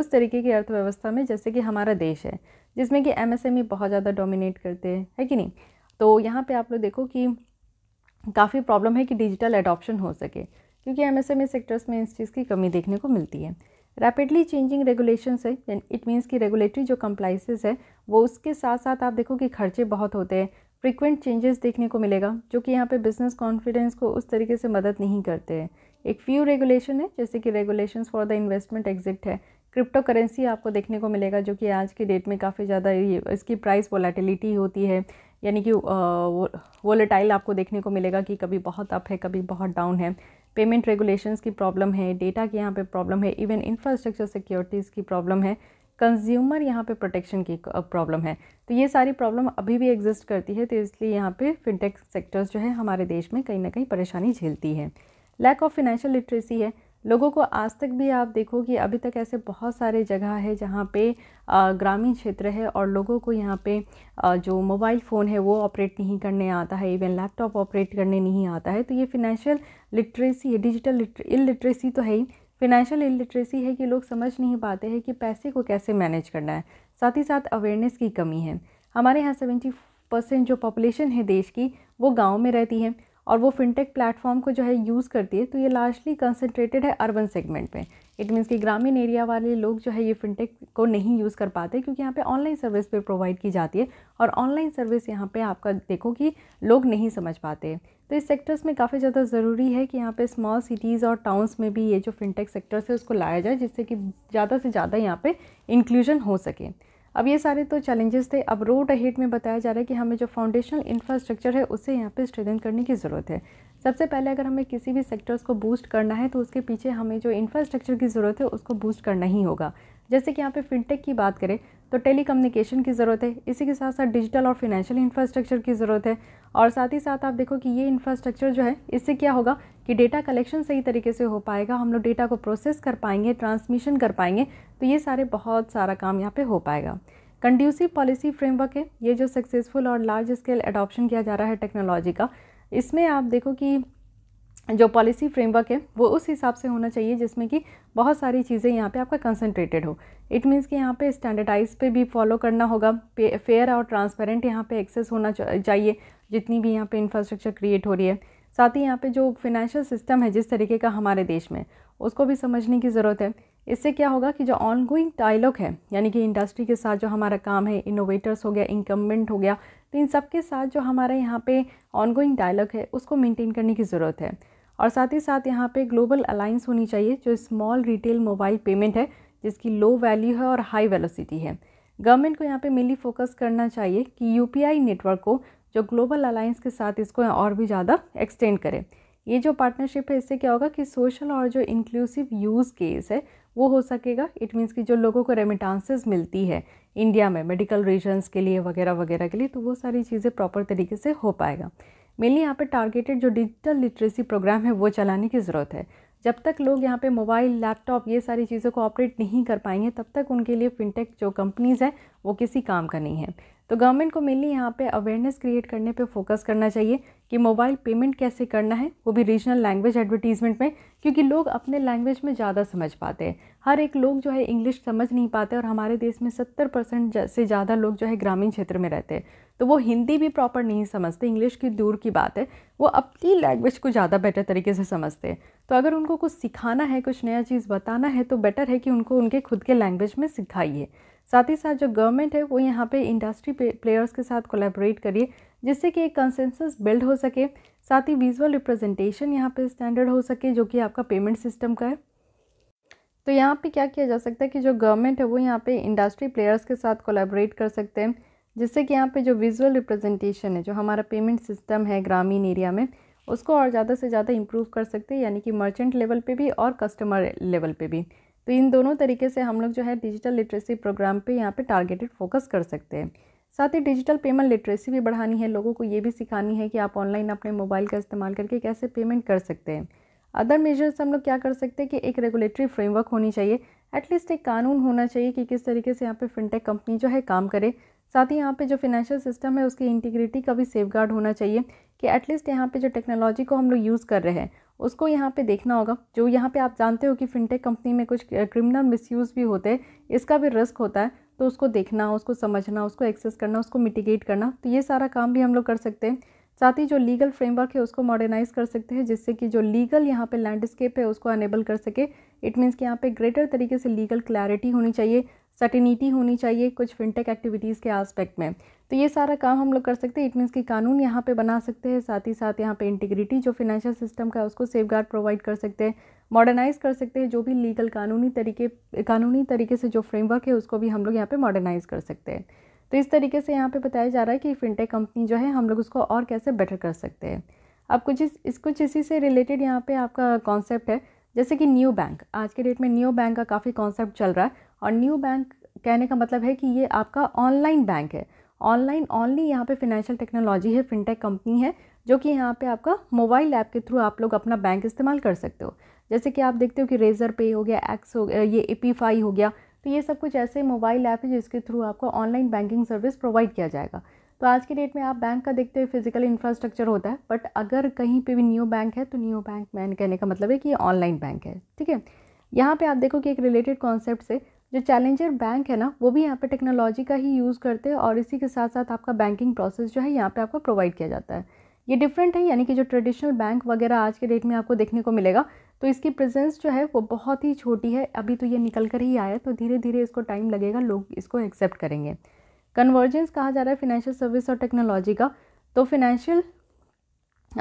उस तरीके की अर्थव्यवस्था में जैसे कि हमारा देश है जिसमें कि एम e बहुत ज़्यादा डोमिनेट करते हैं है कि नहीं तो यहाँ पे आप लोग देखो कि काफ़ी प्रॉब्लम है कि डिजिटल एडॉप्शन हो सके क्योंकि एस सेक्टर्स e में इस चीज़ की कमी देखने को मिलती है रैपिडली चेंजिंग रेगुलेशंस है इट मीन्स कि रेगुलेटरी जो कंप्लाइसेस है वो उसके साथ साथ आप देखो कि खर्चे बहुत होते हैं फ्रिक्वेंट चेंजेस देखने को मिलेगा जो कि यहाँ पे बिजनेस कॉन्फिडेंस को उस तरीके से मदद नहीं करते हैं एक फ्यू रेगुलेशन है जैसे कि regulation for the investment exit है क्रिप्टो करेंसी आपको देखने को मिलेगा जो कि आज की डेट में काफ़ी ज़्यादा इसकी प्राइस वॉलेटिलिटी होती है यानी कि वोलेटाइल आपको देखने को मिलेगा कि कभी बहुत अप है कभी बहुत डाउन है पेमेंट रेगुलेशंस की प्रॉब्लम है डेटा की यहाँ पे प्रॉब्लम है इवन इंफ्रास्ट्रक्चर सिक्योरिटीज़ की प्रॉब्लम है कंज्यूमर यहाँ पे प्रोटेक्शन की प्रॉब्लम है तो ये सारी प्रॉब्लम अभी भी एग्जिस्ट करती है तो इसलिए यहाँ पे फिनटेक सेक्टर्स जो है हमारे देश में कहीं ना कहीं परेशानी झेलती है लैक ऑफ फिनेंशियल लिटरेसी है लोगों को आज तक भी आप देखो कि अभी तक ऐसे बहुत सारे जगह है जहाँ पे ग्रामीण क्षेत्र है और लोगों को यहाँ पे जो मोबाइल फ़ोन है वो ऑपरेट नहीं करने आता है इवन लैपटॉप ऑपरेट करने नहीं आता है तो ये फिनेंशियल लिटरेसी है डिजिटल इलिटरेसी तो है ही फिनेंशियल इलिटरेसी है कि लोग समझ नहीं पाते हैं कि पैसे को कैसे मैनेज करना है साथ ही साथ अवेयरनेस की कमी है हमारे यहाँ सेवेंटी परसेंट जो पॉपुलेशन है देश की वो गाँव में रहती है और वो फिनटेक प्लेटफॉर्म को जो है यूज़ करती है तो ये लार्जली कंसनट्रेटेड है अर्बन सेगमेंट में इट मीन्स कि ग्रामीण एरिया वाले लोग जो है ये फिनटेक को नहीं यूज़ कर पाते क्योंकि यहाँ पे ऑनलाइन सर्विस पे प्रोवाइड की जाती है और ऑनलाइन सर्विस यहाँ पे आपका देखो कि लोग नहीं समझ पाते तो इस सेक्टर्स में काफ़ी ज़्यादा ज़रूरी है कि यहाँ पे स्मॉल सिटीज़ और टाउन्स में भी ये जो फिनटेक सेक्टर्स है उसको लाया जाए जिससे कि ज़्यादा से ज़्यादा यहाँ पर इंक्लूजन हो सके अब ये सारे तो चैलेंजेस थे अब रोड अहेड में बताया जा रहा है कि हमें जो फाउंडेशनल इंफ्रास्ट्रक्चर है उसे यहाँ पे स्ट्रेंथन करने की ज़रूरत है सबसे पहले अगर हमें किसी भी सेक्टर्स को बूस्ट करना है तो उसके पीछे हमें जो इंफ्रास्ट्रक्चर की ज़रूरत है उसको बूस्ट करना ही होगा जैसे कि यहाँ पे फिनटेक की बात करें तो टेली कम्युनिकेशन की ज़रूरत है इसी के साथ साथ डिजिटल और फिनेंशियल इंफ्रास्ट्रक्चर की ज़रूरत है और साथ ही साथ आप देखो कि ये इंफ्रास्ट्रक्चर जो है इससे क्या होगा कि डेटा कलेक्शन सही तरीके से हो पाएगा हम लोग डेटा को प्रोसेस कर पाएंगे ट्रांसमिशन कर पाएंगे तो ये सारे बहुत सारा काम यहाँ पर हो पाएगा कंड्यूसिव पॉलिसी फ्रेमवर्क है ये जो सक्सेसफुल और लार्ज स्केल अडॉप्शन किया जा रहा है टेक्नोलॉजी का इसमें आप देखो कि जो पॉलिसी फ्रेमवर्क है वो उस हिसाब से होना चाहिए जिसमें कि बहुत सारी चीज़ें यहाँ पे आपका कंसंट्रेटेड हो इट मीन्स कि यहाँ पे स्टैंडर्डाइज पे भी फॉलो करना होगा फेयर और ट्रांसपेरेंट यहाँ पे एक्सेस होना चाहिए जितनी भी यहाँ पे इंफ्रास्ट्रक्चर क्रिएट हो रही है साथ ही यहाँ पर जो फिनेंशियल सिस्टम है जिस तरीके का हमारे देश में उसको भी समझने की ज़रूरत है इससे क्या होगा कि जो ऑन गोइंग डायलॉग है यानी कि इंडस्ट्री के साथ जो हमारा काम है इनोवेटर्स हो गया इनकम्बेंट हो गया तो इन सब के साथ जो हमारे यहाँ पे ऑन गोइंग डायलॉग है उसको मेंटेन करने की ज़रूरत है और साथ ही साथ यहाँ पे ग्लोबल अलाइंस होनी चाहिए जो स्मॉल रिटेल मोबाइल पेमेंट है जिसकी लो वैल्यू है और हाई वेलोसिटी है गवर्नमेंट को यहाँ पे मेनली फोकस करना चाहिए कि यूपीआई नेटवर्क को जो ग्लोबल अलाइंस के साथ इसको और भी ज़्यादा एक्सटेंड करें ये जो पार्टनरशिप है इससे क्या होगा कि सोशल और जो इंक्लूसिव यूज़ केस है वो हो सकेगा इट मीन्स कि जो लोगों को रेमिटांसेस मिलती है इंडिया में मेडिकल रीजन्स के लिए वगैरह वगैरह के लिए तो वो सारी चीज़ें प्रॉपर तरीके से हो पाएगा मेनली यहाँ पे टारगेटेड जो डिजिटल लिटरेसी प्रोग्राम है वो चलाने की ज़रूरत है जब तक लोग यहाँ पे मोबाइल लैपटॉप ये सारी चीज़ों को ऑपरेट नहीं कर पाएंगे तब तक उनके लिए फिनटेक जो कंपनीज़ हैं वो किसी काम का नहीं है तो गवर्नमेंट को मेनली यहाँ पे अवेयरनेस क्रिएट करने पे फोकस करना चाहिए कि मोबाइल पेमेंट कैसे करना है वो भी रीजनल लैंग्वेज एडवर्टीज़मेंट में क्योंकि लोग अपने लैंग्वेज में ज़्यादा समझ पाते हैं हर एक लोग जो है इंग्लिश समझ नहीं पाते और हमारे देश में सत्तर परसेंट से ज़्यादा लोग जो है ग्रामीण क्षेत्र में रहते हैं तो वो हिंदी भी प्रॉपर नहीं समझते इंग्लिश की दूर की बात है वो अपनी लैंग्वेज को ज़्यादा बेटर तरीके से समझते हैं तो अगर उनको कुछ सिखाना है कुछ नया चीज़ बताना है तो बेटर है कि उनको उनके खुद के लैंग्वेज में सिखाइए साथ ही साथ जो गवर्नमेंट है वो यहाँ पे इंडस्ट्री प्लेयर्स के साथ कोलेबरेट करिए जिससे कि एक कंसेंसस बिल्ड हो सके साथ ही विजुअल रिप्रेजेंटेशन यहाँ पे स्टैंडर्ड हो सके जो कि आपका पेमेंट सिस्टम का है तो यहाँ पे क्या किया जा सकता है कि जो गवर्नमेंट है वो यहाँ पे इंडस्ट्री प्लेयर्स के साथ कोलेबरेट कर सकते हैं जिससे कि यहाँ पे जो विजुअल रिप्रेजेंटेशन है जो हमारा पेमेंट सिस्टम है ग्रामीण एरिया में उसको और ज़्यादा से ज़्यादा इम्प्रूव कर सकते हैं यानी कि मर्चेंट लेवल पे भी और कस्टमर लेवल पे भी तो इन दोनों तरीके से हम लोग जो है डिजिटल लिटरेसी प्रोग्राम पे यहाँ पे टारगेटेड फोकस कर सकते हैं साथ ही डिजिटल पेमेंट लिटरेसी भी बढ़ानी है लोगों को ये भी सिखानी है कि आप ऑनलाइन अपने मोबाइल का इस्तेमाल करके कैसे पेमेंट कर सकते हैं अदर मेजर्स हम लोग क्या कर सकते हैं कि एक रेगुलेटरी फ्रेमवर्क होनी चाहिए एटलीस्ट एक कानून होना चाहिए कि किस तरीके से यहाँ पे फिनटेक कंपनी जो है काम करे साथ ही यहाँ पे जो फिनेंशियल सिस्टम है उसकी इंटीग्रिटी का भी सेफ होना चाहिए कि एटलीस्ट यहाँ पे जो टेक्नोलॉजी को हम लोग यूज़ कर रहे हैं उसको यहाँ पे देखना होगा जो यहाँ पे आप जानते हो कि फिनटेक कंपनी में कुछ क्रिमिनल मिसयूज़ भी होते हैं इसका भी रिस्क होता है तो उसको देखना उसको समझना उसको एक्सेस करना उसको मिटिगेट करना तो ये सारा काम भी हम लोग कर सकते हैं साथ ही जो लीगल फ्रेमवर्क है उसको मॉडर्नाइज कर सकते हैं जिससे कि जो लीगल यहाँ पे लैंडस्केप है उसको अनेबल कर सके इट मीन्स कि यहाँ पे ग्रेटर तरीके से लीगल क्लैरिटी होनी चाहिए सर्टिनिटी होनी चाहिए कुछ फिनटेक एक्टिविटीज़ के आस्पेक्ट में तो ये सारा काम हम लोग कर सकते हैं इट मीन्स कि कानून यहाँ पे बना सकते हैं साथ ही साथ यहाँ पे इंटीग्रिटी जो फिनेंशियल सिस्टम का उसको सेफ गार्ड प्रोवाइड कर सकते हैं मॉडर्नाइज कर सकते हैं जो भी लीगल कानूनी तरीके कानूनी तरीके से जो फ्रेमवर्क है उसको भी हम लोग यहाँ पर मॉडर्नाइज कर सकते हैं तो इस तरीके से यहाँ पर बताया जा रहा है कि फिनटेक कंपनी जो है हम लोग उसको और कैसे बेटर कर सकते हैं अब कुछ इस, इस कुछ इसी से रिलेटेड यहाँ पर आपका कॉन्सेप्ट है जैसे कि न्यू बैंक आज के डेट में न्यू बैंक का काफ़ी कॉन्सेप्ट चल रहा है और न्यू बैंक कहने का मतलब है कि ये आपका ऑनलाइन बैंक है ऑनलाइन ऑनली यहाँ पे फिनेंशियल टेक्नोलॉजी है फिनटेक कंपनी है जो कि यहाँ पे आपका मोबाइल ऐप के थ्रू आप लोग अपना बैंक इस्तेमाल कर सकते हो जैसे कि आप देखते हो कि रेजर पे हो गया एक्स हो गया ये एपीफाई हो गया तो ये सब कुछ ऐसे मोबाइल ऐप है जिसके थ्रू आपको ऑनलाइन बैंकिंग सर्विस प्रोवाइड किया जाएगा तो आज के डेट में आप बैंक का देखते हुए फिजिकल इंफ्रास्ट्रक्चर होता है बट अगर कहीं पे भी न्यू बैंक है तो न्यू बैंक मैन कहने का मतलब है कि ये ऑनलाइन बैंक है ठीक है यहाँ पे आप देखो कि एक रिलेटेड कॉन्सेप्ट से जो चैलेंजर बैंक है ना वो भी यहाँ पे टेक्नोलॉजी का ही यूज़ करते हैं और इसी के साथ साथ आपका बैंकिंग प्रोसेस जो है यहाँ पे आपको प्रोवाइड किया जाता है ये डिफरेंट है यानी कि जो ट्रेडिशनल बैंक वगैरह आज के डेट में आपको देखने को मिलेगा तो इसकी प्रेजेंस जो है वो बहुत ही छोटी है अभी तो ये निकल कर ही आया तो धीरे धीरे इसको टाइम लगेगा लोग इसको एक्सेप्ट करेंगे कन्वर्जेंस कहा जा रहा है फिनेंशियल सर्विस और टेक्नोलॉजी का तो फिनेंशियल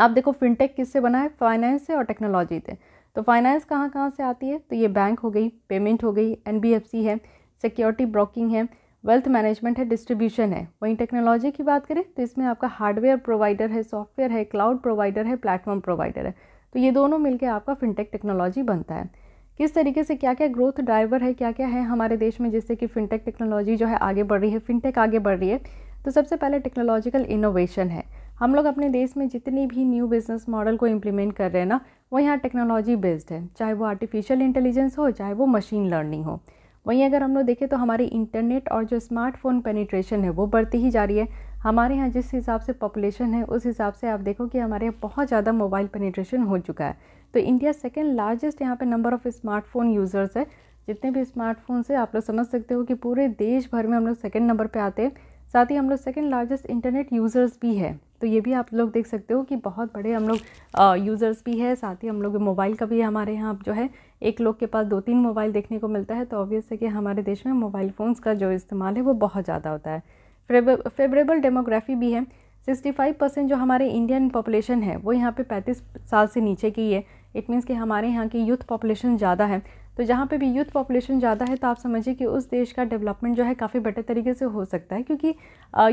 आप देखो फिनटेक किससे बना है फाइनेंस से और टेक्नोलॉजी से तो फाइनेंस कहाँ कहाँ से आती है तो ये बैंक हो गई पेमेंट हो गई एन है सिक्योरिटी ब्रोकिंग है वेल्थ मैनेजमेंट है डिस्ट्रीब्यूशन है वहीं टेक्नोलॉजी की बात करें तो इसमें आपका हार्डवेयर प्रोवाइडर है सॉफ्टवेयर है क्लाउड प्रोवाइडर है प्लेटफॉर्म प्रोवाइडर है तो ये दोनों मिलकर आपका फिनटेक टेक्नोलॉजी बनता है किस तरीके से क्या क्या ग्रोथ ड्राइवर है क्या क्या है हमारे देश में जिससे कि फिनटेक टेक्नोलॉजी जो है आगे बढ़ रही है फिनटेक आगे बढ़ रही है तो सबसे पहले टेक्नोलॉजिकल इनोवेशन है हम लोग अपने देश में जितनी भी न्यू बिज़नेस मॉडल को इम्प्लीमेंट कर रहे हैं ना वो यहाँ टेक्नोलॉजी बेस्ड है चाहे वो आर्टिफिशियल इंटेलिजेंस हो चाहे वो मशीन लर्निंग हो वहीं अगर हम लोग देखें तो हमारी इंटरनेट और जो स्मार्टफोन पेनिट्रेशन है वो बढ़ती ही जा रही है हमारे यहाँ जिस हिसाब से पॉपुलेशन है उस हिसाब से आप देखो कि हमारे यहाँ बहुत ज़्यादा मोबाइल पेनिट्रेशन हो चुका है तो इंडिया सेकेंड लार्जेस्ट यहाँ पे नंबर ऑफ़ स्मार्टफोन यूज़र्स है जितने भी स्मार्टफोन से आप लोग समझ सकते हो कि पूरे देश भर में हम लोग सेकेंड नंबर पर आते हैं साथ ही हम लोग सेकेंड लार्जेस्ट इंटरनेट यूज़र्स भी है तो ये भी आप लोग देख सकते हो कि बहुत बड़े हम लोग यूज़र्स भी है साथ ही हम लोग मोबाइल का भी हमारे यहाँ जो है एक लोग के पास दो तीन मोबाइल देखने को मिलता है तो ऑब्वियस है कि हमारे देश में मोबाइल फ़ोन्स का जो इस्तेमाल है वो बहुत ज़्यादा होता है फेवरेबल डेमोग्राफी भी है 65 परसेंट जो हमारे इंडियन पॉपुलेशन है वो यहाँ पे 35 साल से नीचे की है इट मीन्स कि हमारे यहाँ की यूथ पॉपुलेशन ज़्यादा है तो जहाँ पे भी यूथ पॉपुलेशन ज़्यादा है तो आप समझिए कि उस देश का डेवलपमेंट जो है काफ़ी बेटर तरीके से हो सकता है क्योंकि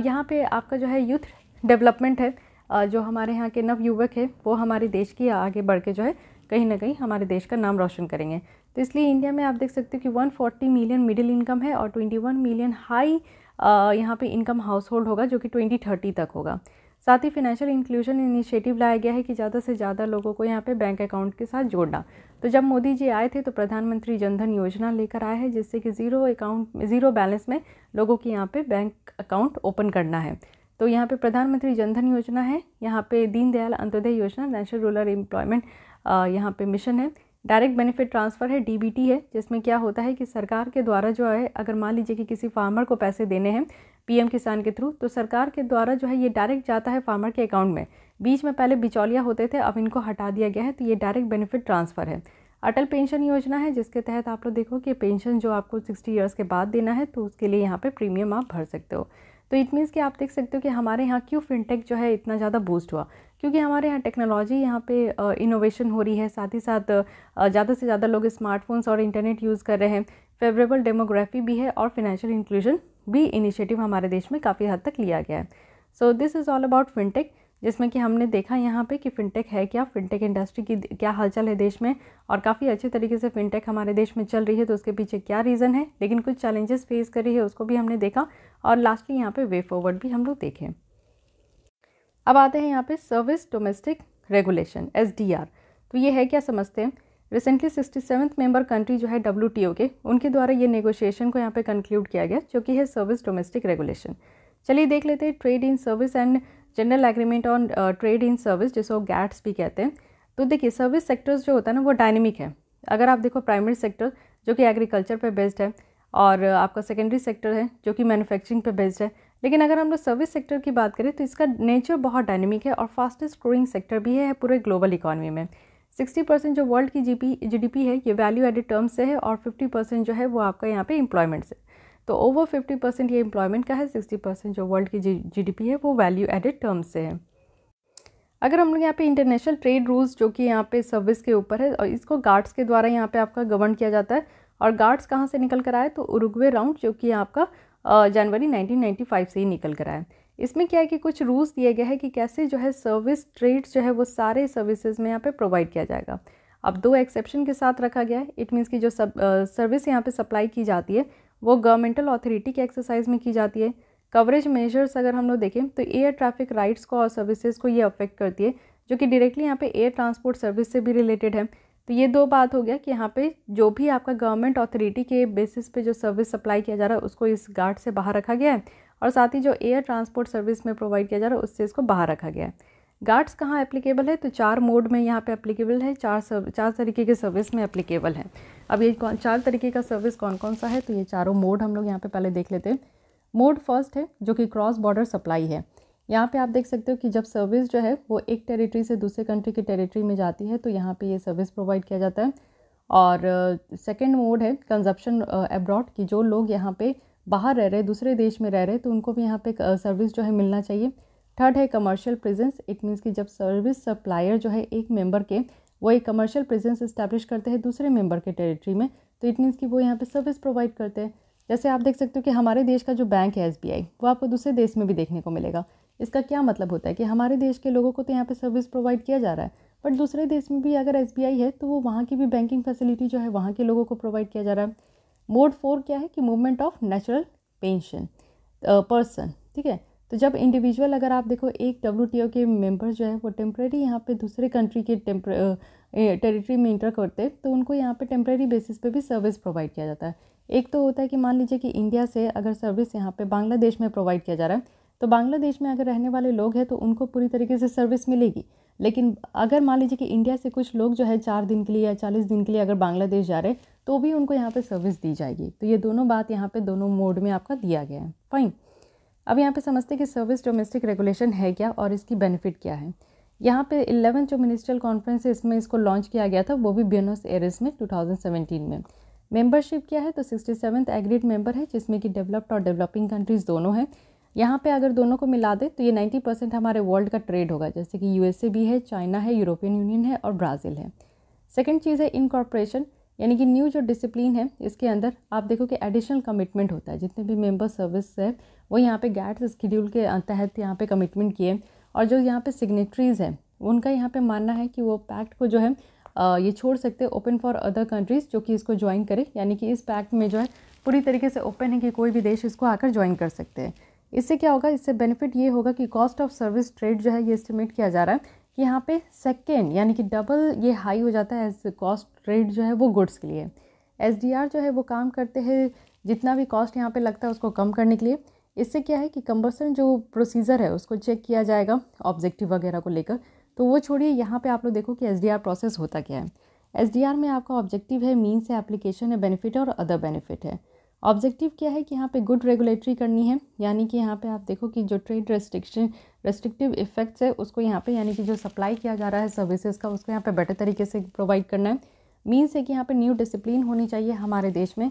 यहाँ पे आपका जो है यूथ डेवलपमेंट है जो हमारे यहाँ के नव युवक है वो हमारे देश की आगे बढ़ के जो है कहीं ना कहीं हमारे देश का नाम रोशन करेंगे तो इसलिए इंडिया में आप देख सकते हो कि 140 मिलियन मिडिल इनकम है और 21 मिलियन हाई यहाँ पे इनकम हाउस होल्ड होगा जो कि 2030 तक होगा साथ ही फिनेंशियल इंक्लूजन इनिशिएटिव लाया गया है कि ज़्यादा से ज़्यादा लोगों को यहाँ पे बैंक अकाउंट के साथ जोड़ना तो जब मोदी जी आए थे तो प्रधानमंत्री जनधन योजना लेकर आए हैं जिससे कि ज़ीरो अकाउंट ज़ीरो बैलेंस में लोगों की यहाँ पर बैंक अकाउंट ओपन करना है तो यहाँ पे प्रधानमंत्री जनधन योजना है यहाँ पे दीनदयाल अंत्योदय योजना नेशनल रूरल एम्प्लॉयमेंट यहाँ पे मिशन है डायरेक्ट बेनिफिट ट्रांसफ़र है डीबीटी है जिसमें क्या होता है कि सरकार के द्वारा जो है अगर मान लीजिए कि किसी फार्मर को पैसे देने हैं पीएम किसान के थ्रू तो सरकार के द्वारा जो है ये डायरेक्ट जाता है फार्मर के अकाउंट में बीच में पहले बिचौलिया होते थे अब इनको हटा दिया गया है तो ये डायरेक्ट बेनिफिट ट्रांसफ़र है अटल पेंशन योजना है जिसके तहत आप लोग देखो कि पेंशन जो आपको सिक्सटी ईयर्स के बाद देना है तो उसके लिए यहाँ पर प्रीमियम आप भर सकते हो तो इट मीन्स कि आप देख सकते हो कि हमारे यहाँ क्यों फिनटेक जो है इतना ज़्यादा बूस्ट हुआ क्योंकि हमारे यहाँ टेक्नोलॉजी यहाँ पे इनोवेशन हो रही है साथ ही साथ ज़्यादा से ज़्यादा लोग स्मार्टफोन्स और इंटरनेट यूज़ कर रहे हैं फेवरेबल डेमोग्राफी भी है और फिनेंशियल इंक्लूजन भी इनिशिएटिव हमारे देश में काफ़ी हद तक लिया गया है so this is all about fintech जिसमें कि हमने देखा यहाँ पे कि फिनटेक है क्या फिनटेक इंडस्ट्री की क्या हालचाल है देश में और काफ़ी अच्छे तरीके से फिनटेक हमारे देश में चल रही है तो उसके पीछे क्या रीज़न है लेकिन कुछ चैलेंजेस फेस कर रही है उसको भी हमने देखा और लास्टली यहाँ पे वे फॉरवर्ड भी हम लोग देखें अब आते हैं यहाँ पे सर्विस डोमेस्टिक रेगुलेशन एस तो ये है क्या समझते हैं recently sixty seventh member country जो है डब्ल्यू के उनके द्वारा ये नेगोशिएशन को यहाँ पे कंक्लूड किया गया जो कि है सर्विस डोमेस्टिक रेगुलेशन चलिए देख लेते हैं trade in service and general agreement on trade in service जिसको गैट्स भी कहते हैं तो देखिए सर्विस सेक्टर्स जो होता है ना वो डायनेमिक है अगर आप देखो प्राइमरी सेक्टर जो कि एग्रीकल्चर पर बेस्ड है और आपका सेकेंडरी सेक्टर है जो कि मैनुफैक्चरिंग पे बेस्ड है लेकिन अगर हम लोग सर्विस सेक्टर की बात करें तो इसका नेचर बहुत डायनेमिक है और फास्टेस्ट ग्रोइंग सेक्टर भी है पूरे ग्लोबल इकॉनमी में 60 परसेंट जो वर्ल्ड की जी जीडीपी है ये वैल्यू एडेड टर्म से है और 50 परसेंट जो है वो आपका यहाँ पे इम्प्लॉयमेंट से तो ओवर 50 परसेंट ये इम्प्लॉयमेंट का है 60 परसेंट जो वर्ल्ड की जी है वो वैल्यू एडेड टर्म से है अगर हम लोग यहाँ पे इंटरनेशनल ट्रेड रूल्स जो कि यहाँ पे सर्विस के ऊपर है और इसको गार्ड्स के द्वारा यहाँ पे आपका गवर्न किया जाता है और गार्ड्स कहाँ से निकल कर आए तो उरुग्वे राउंड जो कि आपका जनवरी 1995 से ही निकल कर आया इसमें क्या है कि कुछ रूल्स दिए गए हैं कि कैसे जो है सर्विस ट्रेड्स जो है वो सारे सर्विसेज में यहाँ पे प्रोवाइड किया जाएगा अब दो एक्सेप्शन के साथ रखा गया है इट मीन्स की जो सब सर्विस यहाँ पे सप्लाई की जाती है वो गवर्नमेंटल अथॉरिटी के एक्सरसाइज में की जाती है कवरेज मेजर्स अगर हम लोग देखें तो एयर ट्रैफिक राइट्स को और सर्विसेज को ये अफेक्ट करती है जो कि डायरेक्टली यहाँ पे एयर ट्रांसपोर्ट सर्विस से भी रिलेटेड है तो ये दो बात हो गया कि यहाँ पे जो भी आपका गवर्नमेंट अथॉरिटी के बेसिस पे जो सर्विस सप्लाई किया जा रहा है उसको इस गार्ड से बाहर रखा गया है और साथ ही जो एयर ट्रांसपोर्ट सर्विस में प्रोवाइड किया जा रहा है उससे इसको बाहर रखा गया है गार्ड्स कहाँ एप्लीकेबल है तो चार मोड में यहाँ पे एप्लीकेबल है चार सर्व चार तरीके के सर्विस में एप्लीकेबल है अब ये कौन चार तरीके का सर्विस कौन कौन सा है तो ये चारों मोड हम लोग यहाँ पे पहले देख लेते हैं मोड फर्स्ट है जो कि क्रॉस बॉर्डर सप्लाई है यहाँ पे आप देख सकते हो कि जब सर्विस जो है वो एक टेरिटरी से दूसरे कंट्री की टेरिटरी में जाती है तो यहाँ पे ये सर्विस प्रोवाइड किया जाता है और सेकेंड मोड है कंजप्शन एब्रॉड कि जो लोग यहाँ पे बाहर रह रहे दूसरे देश में रह रहे तो उनको भी यहाँ पे सर्विस जो है मिलना चाहिए थर्ड है कमर्शियल प्रेजेंस इट मीन्स कि जब सर्विस सप्लायर जो है एक मेम्बर के वो एक कमर्शियल प्रेजेंस इस्टेब्लिश करते हैं दूसरे मेम्बर के टेरेटरी में तो इट मीन्स कि वो यहाँ पर सर्विस प्रोवाइड करते हैं जैसे आप देख सकते हो कि हमारे देश का जो बैंक है एस वो आपको दूसरे देश में भी देखने को मिलेगा इसका क्या मतलब होता है कि हमारे देश के लोगों को तो यहाँ पर सर्विस प्रोवाइड किया जा रहा है बट दूसरे देश में भी अगर एस है तो वो वहाँ की भी बैंकिंग फैसिलिटी जो है वहाँ के लोगों को प्रोवाइड किया जा रहा है मोड फोर क्या है कि movement of natural pension person ठीक है तो जब इंडिविजुअल अगर आप देखो एक डब्ल्यू के मेंबर जो है वो टेम्प्रेरी यहाँ पे दूसरे कंट्री के टेरिटरी uh, में इंटर करते तो उनको यहाँ पे टेम्प्रेरी बेसिस पे भी सर्विस प्रोवाइड किया जाता है एक तो होता है कि मान लीजिए कि इंडिया से अगर सर्विस यहाँ पे बांग्लादेश में प्रोवाइड किया जा रहा है तो बांग्लादेश में अगर रहने वाले लोग हैं तो उनको पूरी तरीके से सर्विस मिलेगी लेकिन अगर मान लीजिए कि इंडिया से कुछ लोग जो है चार दिन के लिए या चालीस दिन के लिए अगर बांग्लादेश जा रहे हैं तो भी उनको यहाँ पर सर्विस दी जाएगी तो ये दोनों बात यहाँ पर दोनों मोड में आपका दिया गया है फाइन अब यहाँ पर समझते हैं कि सर्विस डोमेस्टिक रेगुलेशन है क्या और इसकी बेनिफिट क्या है यहाँ पे इलेवन जो मिनिस्ट्रियल कॉन्फ्रेंस है इसमें इसको लॉन्च किया गया था वो भी ब्यूनस एरिस में 2017 में मेंबरशिप क्या है तो सिक्सटी सेवन्थ एग्रीड मेंबर है जिसमें कि डेवलप्ड और डेवलपिंग कंट्रीज़ दोनों हैं यहाँ पे अगर दोनों को मिला दें तो ये 90 परसेंट हमारे वर्ल्ड का ट्रेड होगा जैसे कि यूएसए भी है चाइना है यूरोपियन यूनियन है और ब्राज़ील है सेकेंड चीज़ है इनकॉर्पोरेशन यानी कि न्यू जो डिसिप्लिन है इसके अंदर आप देखो कि एडिशनल कमिटमेंट होता है जितने भी मेंबर सर्विस है वो यहाँ पे गैट्स स्कीड्यूल के तहत यहाँ पर कमिटमेंट किए और जो यहाँ पर सिग्नेटरीज़ हैं उनका यहाँ पर मानना है कि वो पैक्ट को जो है ये छोड़ सकते ओपन फॉर अदर कंट्रीज़ जो कि इसको ज्वाइन करें यानी कि इस पैक्ट में जो है पूरी तरीके से ओपन है कि कोई भी देश इसको आकर ज्वाइन कर सकते हैं इससे क्या होगा इससे बेनिफिट ये होगा कि कॉस्ट ऑफ सर्विस ट्रेड जो है ये एस्टिमेट किया जा रहा है कि यहाँ पे सेकेंड यानी कि डबल ये हाई हो जाता है एज कॉस्ट ट्रेड जो है वो गुड्स के लिए एस जो है वो काम करते हैं जितना भी कॉस्ट यहाँ पे लगता है उसको कम करने के लिए इससे क्या है कि कंबर्सन जो प्रोसीजर है उसको चेक किया जाएगा ऑब्जेक्टिव वगैरह को लेकर तो वो छोड़िए यहाँ पे आप लोग देखो कि एस प्रोसेस होता क्या है एस में आपका ऑब्जेक्टिव है मीन्स है एप्लीकेशन है बेनिफिट है और अदर बेनिफिट है ऑब्जेक्टिव क्या है कि यहाँ पे गुड रेगुलेटरी करनी है यानी कि यहाँ पे आप देखो कि जो ट्रेड रेस्ट्रिक्शन रेस्ट्रिक्टिव इफेक्ट्स है उसको यहाँ पे यानी कि जो सप्लाई किया जा रहा है सर्विसेज का उसको यहाँ पे बेटर तरीके से प्रोवाइड करना है मीन्स है कि यहाँ पे न्यू डिसिप्लिन होनी चाहिए हमारे देश में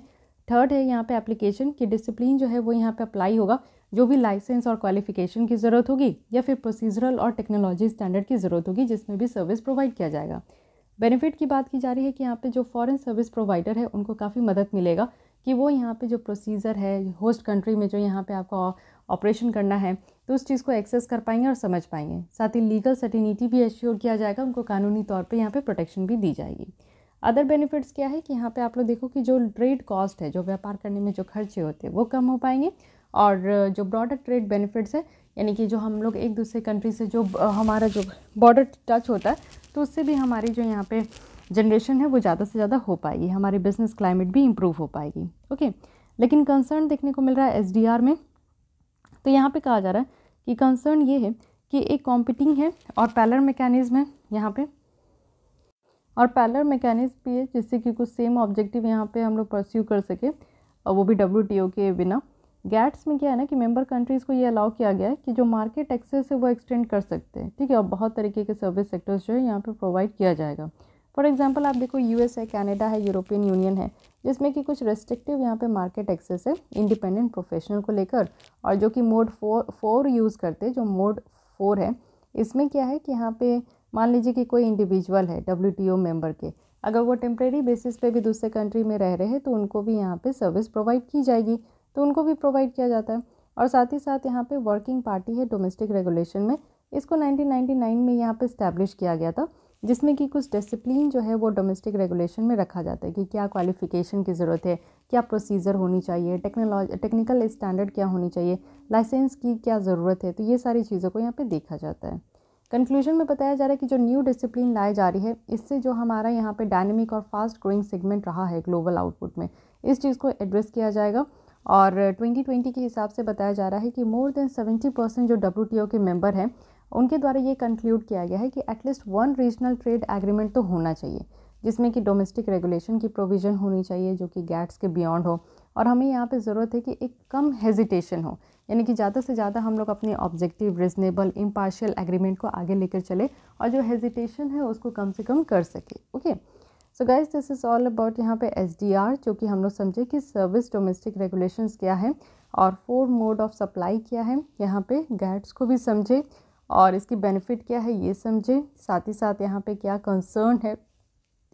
थर्ड है यहाँ पर एप्लीकेशन कि डिसिप्लिन जो है वो यहाँ पर अप्लाई होगा जो भी लाइसेंस और क्वालिफिकेशन की ज़रूरत होगी या फिर प्रोसीजरल और टेक्नोलॉजी स्टैंडर्ड की ज़रूरत होगी जिसमें भी सर्विस प्रोवाइड किया जाएगा बेनिफिट की बात की जा रही है कि यहाँ पे जो फॉरेन सर्विस प्रोवाइडर है उनको काफ़ी मदद मिलेगा कि वो यहाँ पे जो प्रोसीजर है होस्ट कंट्री में जो यहाँ पे आपको ऑपरेशन करना है तो उस चीज़ को एक्सेस कर पाएंगे और समझ पाएंगे साथ ही लीगल सर्टिनिटी भी एश्योर किया जाएगा उनको कानूनी तौर पर यहाँ पर प्रोटेक्शन भी दी जाएगी अदर बेनिफिट्स क्या है कि यहाँ पर आप लोग देखो कि जो ट्रेड कॉस्ट है जो व्यापार करने में जो खर्चे होते हैं वो कम हो पाएंगे और जो ब्रॉडर ट्रेड बेनिफिट्स है यानी कि जो हम लोग एक दूसरे कंट्री से जो हमारा जो बॉर्डर टच होता है तो उससे भी हमारी जो यहाँ पर जनरेशन है वो ज़्यादा से ज़्यादा हो पाएगी हमारे बिज़नेस क्लाइमेट भी इम्प्रूव हो पाएगी ओके लेकिन कंसर्न देखने को मिल रहा है एस में तो यहाँ पर कहा जा रहा है कि कंसर्न ये है कि एक कॉम्पिटिंग है और पैलर मैकेनिज़्म है यहाँ पे और पैलर मैकेनिज़्म भी है जिससे कि कुछ सेम ऑब्जेक्टिव यहाँ पे हम लोग परस्यू कर सके और वो भी डब्ल्यू के बिना गैट्स में क्या है ना कि मेंबर कंट्रीज़ को ये अलाउ किया गया है कि जो मार्केट एक्सेस है वो एक्सटेंड कर सकते हैं ठीक है और बहुत तरीके के सर्विस सेक्टर्स जो है यहाँ पर प्रोवाइड किया जाएगा फॉर एग्ज़ाम्पल आप देखो यू है कैनेडा है यूरोपियन यूनियन है जिसमें कि कुछ रेस्ट्रिक्टिव यहाँ पे मार्केट एक्सेस है इंडिपेंडेंट प्रोफेशनल को लेकर और जो कि मोड फोर फोर यूज़ करते जो मोड फोर है इसमें क्या है कि यहाँ पे मान लीजिए कि कोई इंडिविजुअल है डब्ल्यू टी ओ मेम्बर के अगर वो टेम्प्रेरी बेसिस पे भी दूसरे कंट्री में रह रहे हैं तो उनको भी यहाँ पे सर्विस प्रोवाइड की जाएगी तो उनको भी प्रोवाइड किया जाता है और साथ ही साथ यहाँ पे वर्किंग पार्टी है डोमेस्टिक रेगुलेशन में इसको 1999 में यहाँ पे इस्टेब्लिश किया गया था जिसमें कि कुछ डिसिप्लिन जो है वो डोमेस्टिक रेगुलेशन में रखा जाता है कि क्या क्वालिफ़िकेशन की ज़रूरत है क्या प्रोसीजर होनी चाहिए टेक्नोलॉजी टेक्निकल स्टैंडर्ड क्या होनी चाहिए लाइसेंस की क्या ज़रूरत है तो ये सारी चीज़ों को यहाँ पे देखा जाता है कंक्लूजन में बताया जा रहा है कि जो न्यू डिसिप्लिन लाई जा रही है इससे जो हमारा यहाँ पर डायनेमिक और फास्ट ग्रोइंग सेगमेंट रहा है ग्लोबल आउटपुट में इस चीज़ को एड्रेस किया जाएगा और 2020 के हिसाब से बताया जा रहा है कि मोर देन 70 परसेंट जो डब्ल्यू के मेंबर हैं उनके द्वारा ये कंक्लूड किया गया है कि at least one regional trade agreement तो होना चाहिए जिसमें कि डोमेस्टिक रेगुलेशन की प्रोविज़न होनी चाहिए जो कि गैट्स के बियॉन्ड हो और हमें यहाँ पे ज़रूरत है कि एक कम हेजिटेशन हो यानी कि ज़्यादा से ज़्यादा हम लोग अपने ऑब्जेक्टिव रिजनेबल इम्पार्शियल एग्रीमेंट को आगे लेकर चले और जो हेजिटेशन है उसको कम से कम कर सके okay so guys this is all about यहाँ पे एस जो कि हम लोग समझे कि सर्विस डोमेस्टिक रेगुलेशन क्या है और फोर मोड ऑफ सप्लाई क्या है यहाँ पे गैट्स को भी समझे और इसकी बेनिफिट क्या है ये समझें साथ ही साथ यहाँ पे क्या कंसर्न है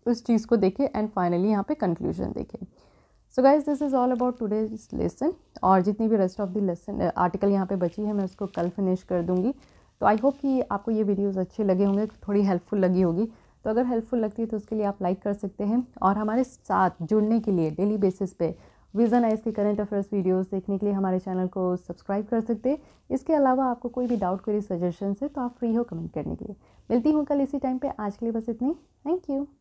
उस चीज़ को देखें एंड फाइनली यहाँ पे कंक्लूजन देखें so guys this is all about today's lesson और जितनी भी rest of the lesson article यहाँ पे बची है मैं उसको कल फिनिश कर दूँगी तो आई होप कि आपको ये वीडियोज़ अच्छे लगे होंगे थोड़ी हेल्पफुल लगी होगी तो अगर हेल्पफुल लगती है तो उसके लिए आप लाइक कर सकते हैं और हमारे साथ जुड़ने के लिए डेली बेसिस पे विजन आइज के करंट अफेयर्स वीडियोस देखने के लिए हमारे चैनल को सब्सक्राइब कर सकते हैं इसके अलावा आपको कोई भी डाउट क्वेरी सजेशन है तो आप फ्री हो कमेंट करने के लिए मिलती हूँ कल इसी टाइम पर आज के लिए बस इतनी थैंक यू